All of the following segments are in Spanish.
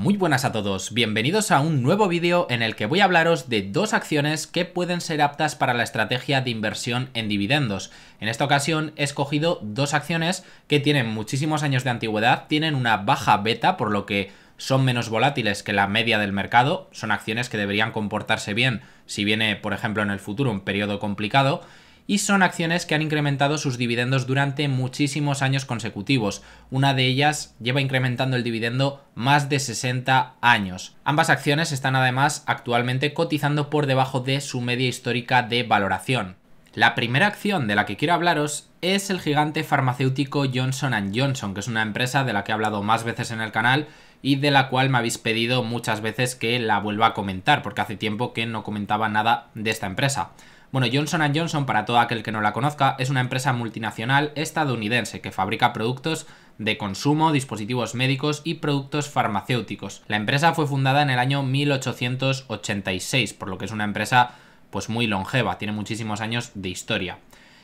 muy buenas a todos, bienvenidos a un nuevo vídeo en el que voy a hablaros de dos acciones que pueden ser aptas para la estrategia de inversión en dividendos. En esta ocasión he escogido dos acciones que tienen muchísimos años de antigüedad, tienen una baja beta, por lo que son menos volátiles que la media del mercado, son acciones que deberían comportarse bien si viene, por ejemplo, en el futuro un periodo complicado, y son acciones que han incrementado sus dividendos durante muchísimos años consecutivos. Una de ellas lleva incrementando el dividendo más de 60 años. Ambas acciones están además actualmente cotizando por debajo de su media histórica de valoración. La primera acción de la que quiero hablaros es el gigante farmacéutico Johnson ⁇ Johnson, que es una empresa de la que he hablado más veces en el canal y de la cual me habéis pedido muchas veces que la vuelva a comentar, porque hace tiempo que no comentaba nada de esta empresa. Bueno, Johnson ⁇ Johnson, para todo aquel que no la conozca, es una empresa multinacional estadounidense que fabrica productos de consumo, dispositivos médicos y productos farmacéuticos. La empresa fue fundada en el año 1886, por lo que es una empresa pues muy longeva, tiene muchísimos años de historia.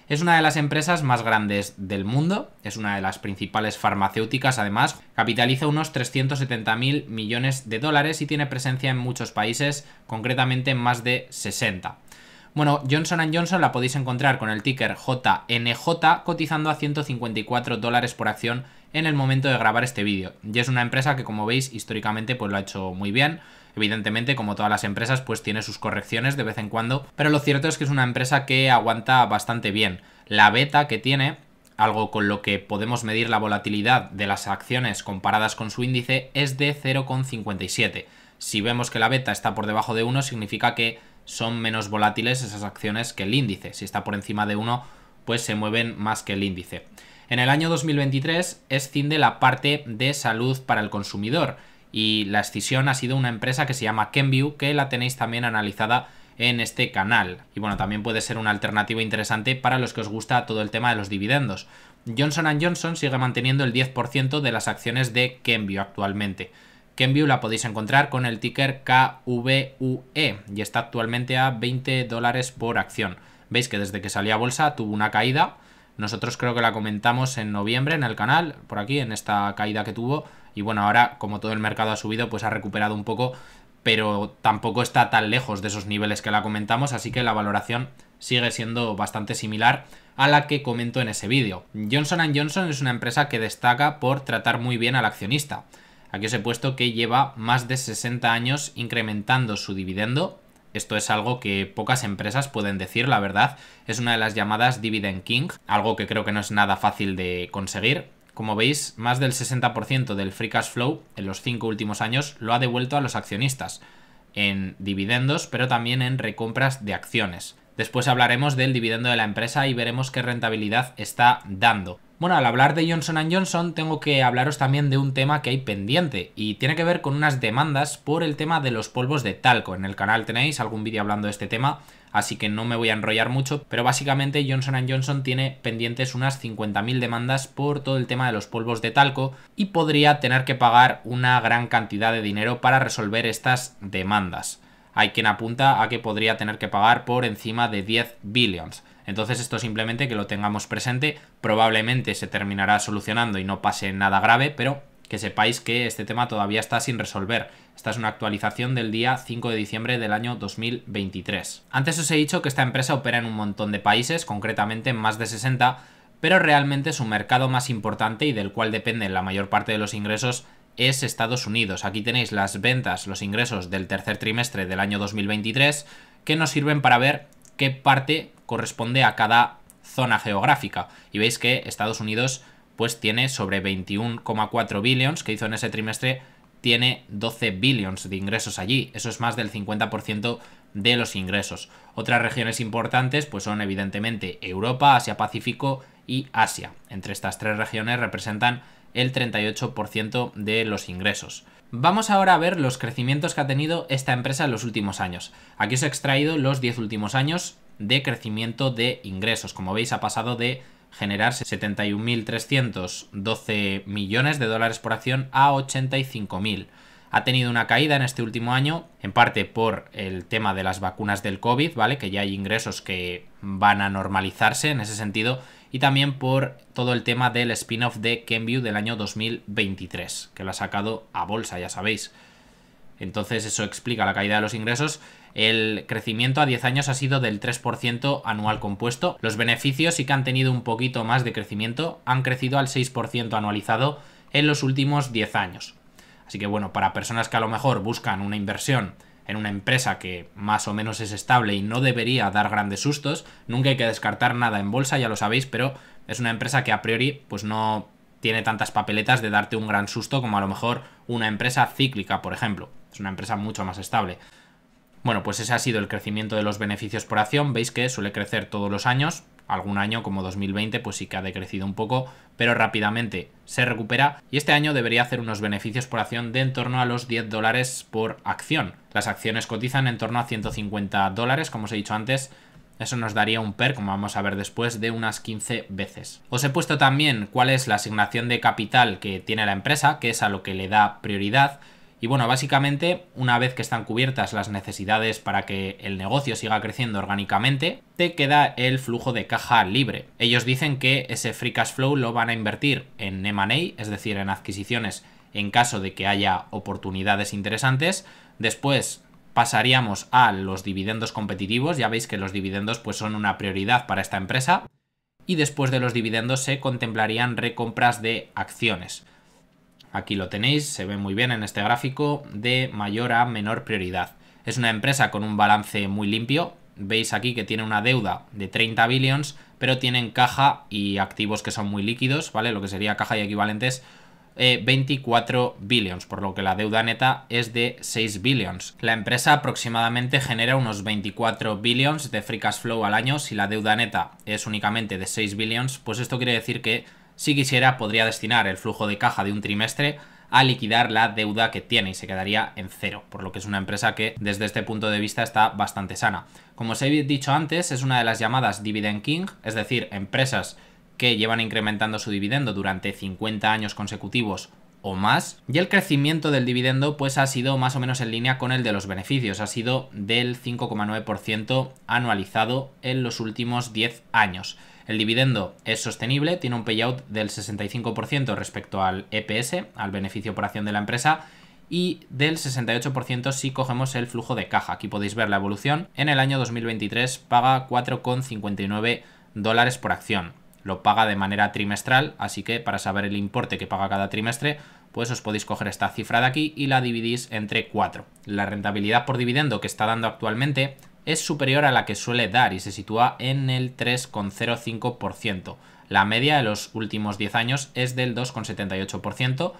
Es una de las empresas más grandes del mundo, es una de las principales farmacéuticas además, capitaliza unos 370 mil millones de dólares y tiene presencia en muchos países, concretamente en más de 60. Bueno, Johnson Johnson la podéis encontrar con el ticker JNJ cotizando a 154 dólares por acción en el momento de grabar este vídeo. Y es una empresa que como veis históricamente pues lo ha hecho muy bien. Evidentemente, como todas las empresas, pues tiene sus correcciones de vez en cuando, pero lo cierto es que es una empresa que aguanta bastante bien. La beta que tiene, algo con lo que podemos medir la volatilidad de las acciones comparadas con su índice, es de 0,57. Si vemos que la beta está por debajo de 1, significa que son menos volátiles esas acciones que el índice. Si está por encima de uno, pues se mueven más que el índice. En el año 2023 escinde la parte de salud para el consumidor y la escisión ha sido una empresa que se llama Kenview, que la tenéis también analizada en este canal. Y bueno, también puede ser una alternativa interesante para los que os gusta todo el tema de los dividendos. Johnson Johnson sigue manteniendo el 10% de las acciones de Kenview actualmente. Kenview la podéis encontrar con el ticker KVUE y está actualmente a 20 dólares por acción. Veis que desde que salió a bolsa tuvo una caída. Nosotros creo que la comentamos en noviembre en el canal, por aquí, en esta caída que tuvo. Y bueno, ahora como todo el mercado ha subido, pues ha recuperado un poco, pero tampoco está tan lejos de esos niveles que la comentamos, así que la valoración sigue siendo bastante similar a la que comento en ese vídeo. Johnson ⁇ Johnson es una empresa que destaca por tratar muy bien al accionista. Aquí os he puesto que lleva más de 60 años incrementando su dividendo. Esto es algo que pocas empresas pueden decir, la verdad. Es una de las llamadas Dividend King, algo que creo que no es nada fácil de conseguir. Como veis, más del 60% del free cash flow en los cinco últimos años lo ha devuelto a los accionistas, en dividendos, pero también en recompras de acciones. Después hablaremos del dividendo de la empresa y veremos qué rentabilidad está dando. Bueno, al hablar de Johnson Johnson tengo que hablaros también de un tema que hay pendiente y tiene que ver con unas demandas por el tema de los polvos de talco. En el canal tenéis algún vídeo hablando de este tema, así que no me voy a enrollar mucho, pero básicamente Johnson Johnson tiene pendientes unas 50.000 demandas por todo el tema de los polvos de talco y podría tener que pagar una gran cantidad de dinero para resolver estas demandas hay quien apunta a que podría tener que pagar por encima de 10 billions. Entonces esto simplemente que lo tengamos presente, probablemente se terminará solucionando y no pase nada grave, pero que sepáis que este tema todavía está sin resolver. Esta es una actualización del día 5 de diciembre del año 2023. Antes os he dicho que esta empresa opera en un montón de países, concretamente en más de 60, pero realmente su mercado más importante y del cual dependen la mayor parte de los ingresos es Estados Unidos. Aquí tenéis las ventas, los ingresos del tercer trimestre del año 2023 que nos sirven para ver qué parte corresponde a cada zona geográfica. Y veis que Estados Unidos pues tiene sobre 21,4 billions que hizo en ese trimestre, tiene 12 billions de ingresos allí. Eso es más del 50% de los ingresos. Otras regiones importantes pues son evidentemente Europa, Asia Pacífico y Asia. Entre estas tres regiones representan el 38% de los ingresos. Vamos ahora a ver los crecimientos que ha tenido esta empresa en los últimos años. Aquí os he extraído los 10 últimos años de crecimiento de ingresos. Como veis ha pasado de generarse 71.312 millones de dólares por acción a 85.000. Ha tenido una caída en este último año, en parte por el tema de las vacunas del COVID, ¿vale? Que ya hay ingresos que van a normalizarse en ese sentido y también por todo el tema del spin-off de Kenview del año 2023, que lo ha sacado a bolsa, ya sabéis. Entonces eso explica la caída de los ingresos. El crecimiento a 10 años ha sido del 3% anual compuesto. Los beneficios sí que han tenido un poquito más de crecimiento, han crecido al 6% anualizado en los últimos 10 años. Así que bueno, para personas que a lo mejor buscan una inversión en una empresa que más o menos es estable y no debería dar grandes sustos. Nunca hay que descartar nada en bolsa, ya lo sabéis, pero es una empresa que a priori pues no tiene tantas papeletas de darte un gran susto como a lo mejor una empresa cíclica, por ejemplo. Es una empresa mucho más estable. Bueno, pues ese ha sido el crecimiento de los beneficios por acción. Veis que suele crecer todos los años, algún año como 2020 pues sí que ha decrecido un poco, pero rápidamente se recupera y este año debería hacer unos beneficios por acción de en torno a los 10 dólares por acción. Las acciones cotizan en torno a 150 dólares, como os he dicho antes, eso nos daría un PER, como vamos a ver después, de unas 15 veces. Os he puesto también cuál es la asignación de capital que tiene la empresa, que es a lo que le da prioridad, y bueno, básicamente, una vez que están cubiertas las necesidades para que el negocio siga creciendo orgánicamente, te queda el flujo de caja libre. Ellos dicen que ese free cash flow lo van a invertir en M&A, es decir, en adquisiciones en caso de que haya oportunidades interesantes. Después pasaríamos a los dividendos competitivos, ya veis que los dividendos pues son una prioridad para esta empresa. Y después de los dividendos se contemplarían recompras de acciones. Aquí lo tenéis, se ve muy bien en este gráfico, de mayor a menor prioridad. Es una empresa con un balance muy limpio. Veis aquí que tiene una deuda de 30 billions, pero tienen caja y activos que son muy líquidos, ¿vale? Lo que sería caja y equivalentes 24 eh, billions, por lo que la deuda neta es de 6 billions. La empresa aproximadamente genera unos 24 billions de free cash flow al año. Si la deuda neta es únicamente de 6 billions, pues esto quiere decir que si quisiera, podría destinar el flujo de caja de un trimestre a liquidar la deuda que tiene y se quedaría en cero, por lo que es una empresa que desde este punto de vista está bastante sana. Como os he dicho antes, es una de las llamadas Dividend King, es decir, empresas que llevan incrementando su dividendo durante 50 años consecutivos o más y el crecimiento del dividendo pues ha sido más o menos en línea con el de los beneficios, ha sido del 5,9% anualizado en los últimos 10 años. El dividendo es sostenible, tiene un payout del 65% respecto al EPS, al beneficio por acción de la empresa, y del 68% si cogemos el flujo de caja. Aquí podéis ver la evolución. En el año 2023 paga 4,59 dólares por acción. Lo paga de manera trimestral, así que para saber el importe que paga cada trimestre, pues os podéis coger esta cifra de aquí y la dividís entre 4. La rentabilidad por dividendo que está dando actualmente es superior a la que suele dar y se sitúa en el 3,05%. La media de los últimos 10 años es del 2,78%.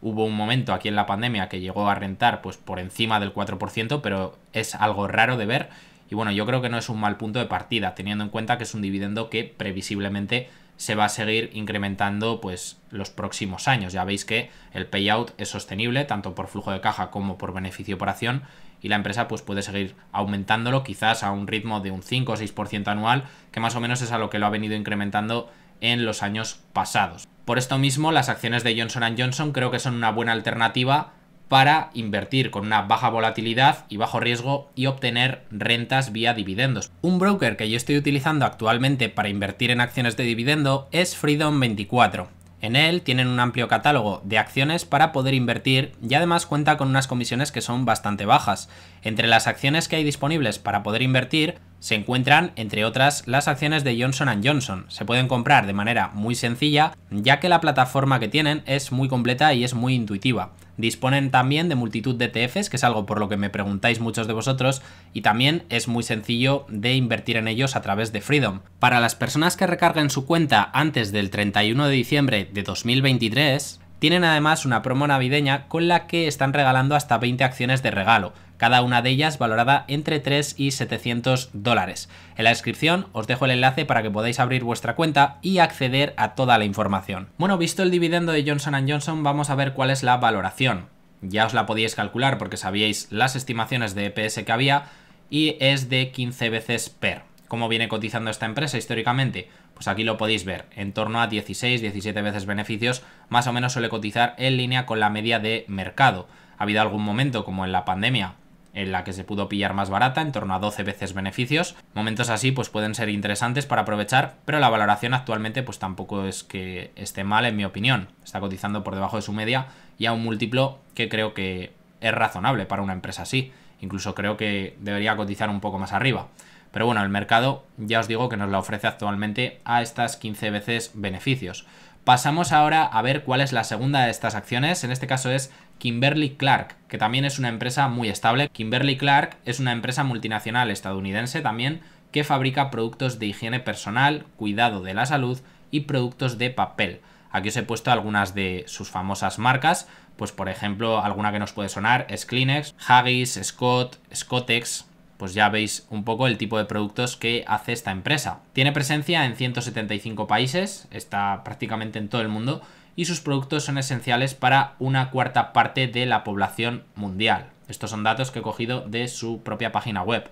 Hubo un momento aquí en la pandemia que llegó a rentar pues por encima del 4%, pero es algo raro de ver y bueno, yo creo que no es un mal punto de partida, teniendo en cuenta que es un dividendo que previsiblemente se va a seguir incrementando pues los próximos años. Ya veis que el payout es sostenible tanto por flujo de caja como por beneficio por acción y la empresa pues puede seguir aumentándolo quizás a un ritmo de un 5 o 6% anual, que más o menos es a lo que lo ha venido incrementando en los años pasados. Por esto mismo, las acciones de Johnson Johnson creo que son una buena alternativa para invertir con una baja volatilidad y bajo riesgo y obtener rentas vía dividendos. Un broker que yo estoy utilizando actualmente para invertir en acciones de dividendo es Freedom24. En él tienen un amplio catálogo de acciones para poder invertir y además cuenta con unas comisiones que son bastante bajas. Entre las acciones que hay disponibles para poder invertir se encuentran, entre otras, las acciones de Johnson Johnson. Se pueden comprar de manera muy sencilla ya que la plataforma que tienen es muy completa y es muy intuitiva. Disponen también de multitud de ETFs, que es algo por lo que me preguntáis muchos de vosotros, y también es muy sencillo de invertir en ellos a través de Freedom. Para las personas que recarguen su cuenta antes del 31 de diciembre de 2023, tienen además una promo navideña con la que están regalando hasta 20 acciones de regalo cada una de ellas valorada entre 3 y 700 dólares. En la descripción os dejo el enlace para que podáis abrir vuestra cuenta y acceder a toda la información. Bueno, visto el dividendo de Johnson Johnson, vamos a ver cuál es la valoración. Ya os la podíais calcular porque sabíais las estimaciones de EPS que había y es de 15 veces per. ¿Cómo viene cotizando esta empresa históricamente? Pues aquí lo podéis ver, en torno a 16, 17 veces beneficios, más o menos suele cotizar en línea con la media de mercado. Ha habido algún momento, como en la pandemia, en la que se pudo pillar más barata, en torno a 12 veces beneficios. Momentos así pues pueden ser interesantes para aprovechar, pero la valoración actualmente pues tampoco es que esté mal en mi opinión. Está cotizando por debajo de su media y a un múltiplo que creo que es razonable para una empresa así. Incluso creo que debería cotizar un poco más arriba. Pero bueno, el mercado ya os digo que nos la ofrece actualmente a estas 15 veces beneficios. Pasamos ahora a ver cuál es la segunda de estas acciones. En este caso es Kimberly Clark, que también es una empresa muy estable. Kimberly Clark es una empresa multinacional estadounidense también que fabrica productos de higiene personal, cuidado de la salud y productos de papel. Aquí os he puesto algunas de sus famosas marcas, pues por ejemplo, alguna que nos puede sonar es Kleenex, Haggis, Scott, Scottex, pues ya veis un poco el tipo de productos que hace esta empresa. Tiene presencia en 175 países, está prácticamente en todo el mundo y sus productos son esenciales para una cuarta parte de la población mundial. Estos son datos que he cogido de su propia página web.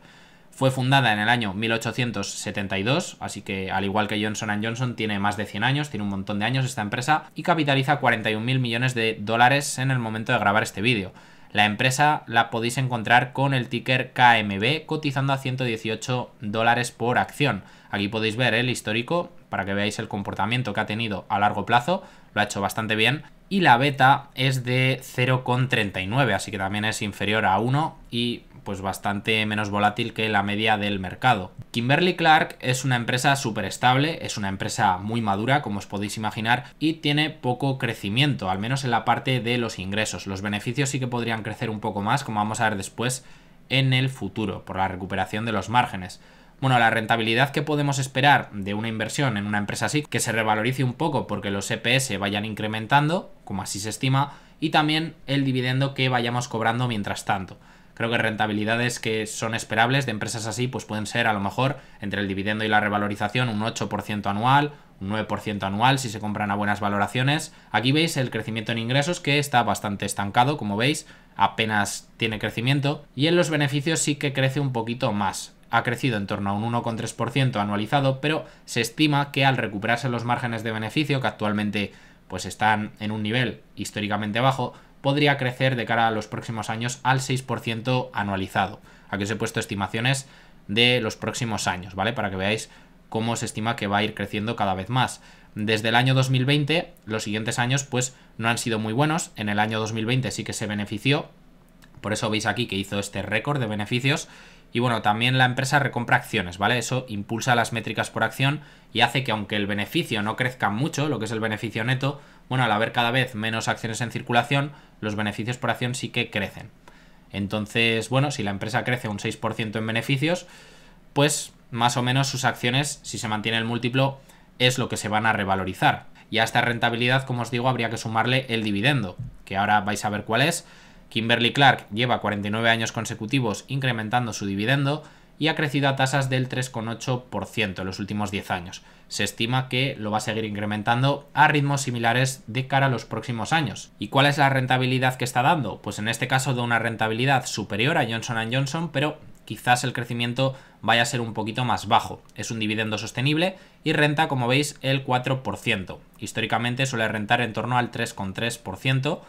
Fue fundada en el año 1872, así que al igual que Johnson Johnson tiene más de 100 años, tiene un montón de años esta empresa y capitaliza 41.000 millones de dólares en el momento de grabar este vídeo. La empresa la podéis encontrar con el ticker KMB cotizando a 118 dólares por acción. Aquí podéis ver el histórico para que veáis el comportamiento que ha tenido a largo plazo lo ha hecho bastante bien. Y la beta es de 0,39, así que también es inferior a 1 y pues bastante menos volátil que la media del mercado. Kimberly Clark es una empresa súper estable, es una empresa muy madura, como os podéis imaginar, y tiene poco crecimiento, al menos en la parte de los ingresos. Los beneficios sí que podrían crecer un poco más, como vamos a ver después en el futuro, por la recuperación de los márgenes. Bueno, la rentabilidad que podemos esperar de una inversión en una empresa así, que se revalorice un poco porque los EPS vayan incrementando, como así se estima, y también el dividendo que vayamos cobrando mientras tanto. Creo que rentabilidades que son esperables de empresas así, pues pueden ser a lo mejor entre el dividendo y la revalorización un 8% anual, un 9% anual si se compran a buenas valoraciones. Aquí veis el crecimiento en ingresos que está bastante estancado, como veis, apenas tiene crecimiento. Y en los beneficios sí que crece un poquito más, ha crecido en torno a un 1,3% anualizado, pero se estima que al recuperarse los márgenes de beneficio, que actualmente pues están en un nivel históricamente bajo, podría crecer de cara a los próximos años al 6% anualizado. Aquí os he puesto estimaciones de los próximos años, ¿vale? Para que veáis cómo se estima que va a ir creciendo cada vez más. Desde el año 2020, los siguientes años pues no han sido muy buenos. En el año 2020 sí que se benefició, por eso veis aquí que hizo este récord de beneficios y bueno, también la empresa recompra acciones, ¿vale? Eso impulsa las métricas por acción y hace que aunque el beneficio no crezca mucho, lo que es el beneficio neto, bueno, al haber cada vez menos acciones en circulación, los beneficios por acción sí que crecen. Entonces, bueno, si la empresa crece un 6% en beneficios, pues más o menos sus acciones, si se mantiene el múltiplo, es lo que se van a revalorizar. Y a esta rentabilidad, como os digo, habría que sumarle el dividendo, que ahora vais a ver cuál es, Kimberly Clark lleva 49 años consecutivos incrementando su dividendo y ha crecido a tasas del 3,8% en los últimos 10 años. Se estima que lo va a seguir incrementando a ritmos similares de cara a los próximos años. ¿Y cuál es la rentabilidad que está dando? Pues en este caso da una rentabilidad superior a Johnson ⁇ Johnson, pero quizás el crecimiento vaya a ser un poquito más bajo. Es un dividendo sostenible y renta, como veis, el 4%. Históricamente suele rentar en torno al 3,3%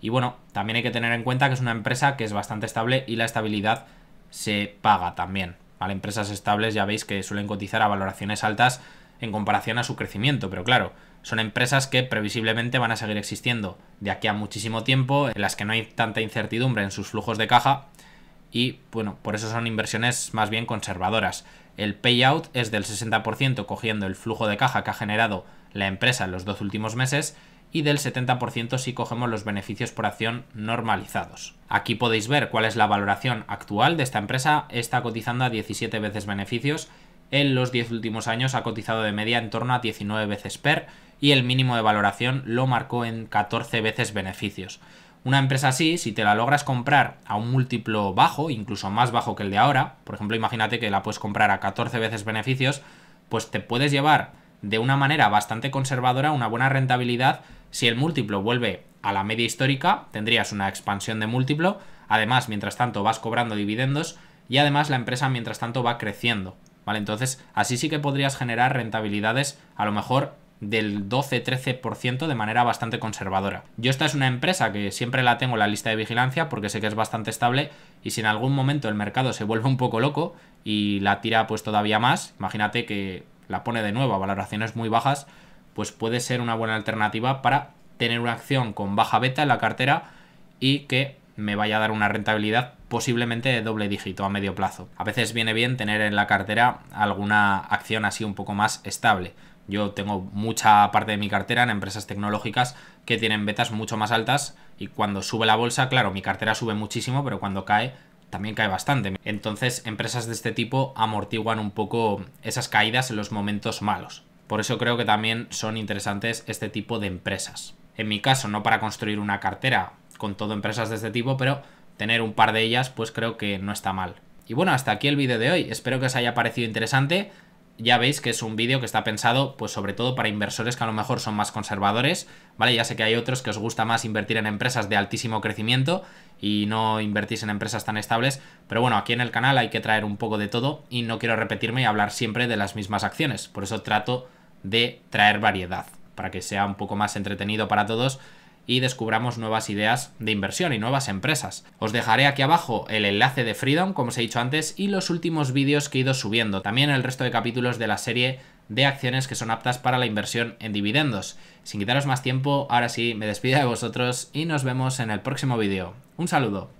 y bueno, también hay que tener en cuenta que es una empresa que es bastante estable y la estabilidad se paga también. ¿vale? Empresas estables ya veis que suelen cotizar a valoraciones altas en comparación a su crecimiento, pero claro, son empresas que previsiblemente van a seguir existiendo de aquí a muchísimo tiempo, en las que no hay tanta incertidumbre en sus flujos de caja y bueno, por eso son inversiones más bien conservadoras. El payout es del 60% cogiendo el flujo de caja que ha generado la empresa en los dos últimos meses y del 70% si cogemos los beneficios por acción normalizados. Aquí podéis ver cuál es la valoración actual de esta empresa, está cotizando a 17 veces beneficios, en los 10 últimos años ha cotizado de media en torno a 19 veces PER y el mínimo de valoración lo marcó en 14 veces beneficios. Una empresa así, si te la logras comprar a un múltiplo bajo, incluso más bajo que el de ahora, por ejemplo, imagínate que la puedes comprar a 14 veces beneficios, pues te puedes llevar de una manera bastante conservadora una buena rentabilidad si el múltiplo vuelve a la media histórica, tendrías una expansión de múltiplo. Además, mientras tanto, vas cobrando dividendos y además la empresa, mientras tanto, va creciendo. ¿Vale? Entonces, así sí que podrías generar rentabilidades a lo mejor del 12-13% de manera bastante conservadora. Yo esta es una empresa que siempre la tengo en la lista de vigilancia porque sé que es bastante estable y si en algún momento el mercado se vuelve un poco loco y la tira pues todavía más, imagínate que la pone de nuevo a valoraciones muy bajas, pues puede ser una buena alternativa para tener una acción con baja beta en la cartera y que me vaya a dar una rentabilidad posiblemente de doble dígito a medio plazo. A veces viene bien tener en la cartera alguna acción así un poco más estable. Yo tengo mucha parte de mi cartera en empresas tecnológicas que tienen betas mucho más altas y cuando sube la bolsa, claro, mi cartera sube muchísimo, pero cuando cae también cae bastante. Entonces, empresas de este tipo amortiguan un poco esas caídas en los momentos malos. Por eso creo que también son interesantes este tipo de empresas. En mi caso, no para construir una cartera con todo empresas de este tipo, pero tener un par de ellas, pues creo que no está mal. Y bueno, hasta aquí el vídeo de hoy. Espero que os haya parecido interesante. Ya veis que es un vídeo que está pensado, pues sobre todo para inversores que a lo mejor son más conservadores, ¿vale? Ya sé que hay otros que os gusta más invertir en empresas de altísimo crecimiento y no invertís en empresas tan estables, pero bueno, aquí en el canal hay que traer un poco de todo y no quiero repetirme y hablar siempre de las mismas acciones. Por eso trato de traer variedad, para que sea un poco más entretenido para todos y descubramos nuevas ideas de inversión y nuevas empresas. Os dejaré aquí abajo el enlace de Freedom, como os he dicho antes, y los últimos vídeos que he ido subiendo, también el resto de capítulos de la serie de acciones que son aptas para la inversión en dividendos. Sin quitaros más tiempo, ahora sí, me despido de vosotros y nos vemos en el próximo vídeo. Un saludo.